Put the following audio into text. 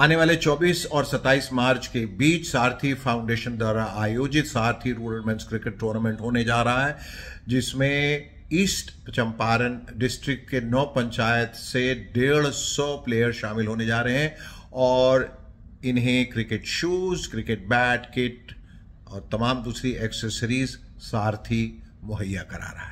आने वाले 24 और 27 मार्च के बीच सारथी फाउंडेशन द्वारा आयोजित सारथी रूरल मेंस क्रिकेट टूर्नामेंट होने जा रहा है जिसमें ईस्ट चंपारण डिस्ट्रिक्ट के नौ पंचायत से डेढ़ सौ प्लेयर शामिल होने जा रहे हैं और इन्हें cricket shoes cricket bat kit और तमाम दूसरी एक्सेसरीज सारथी मुहैया करा रहा है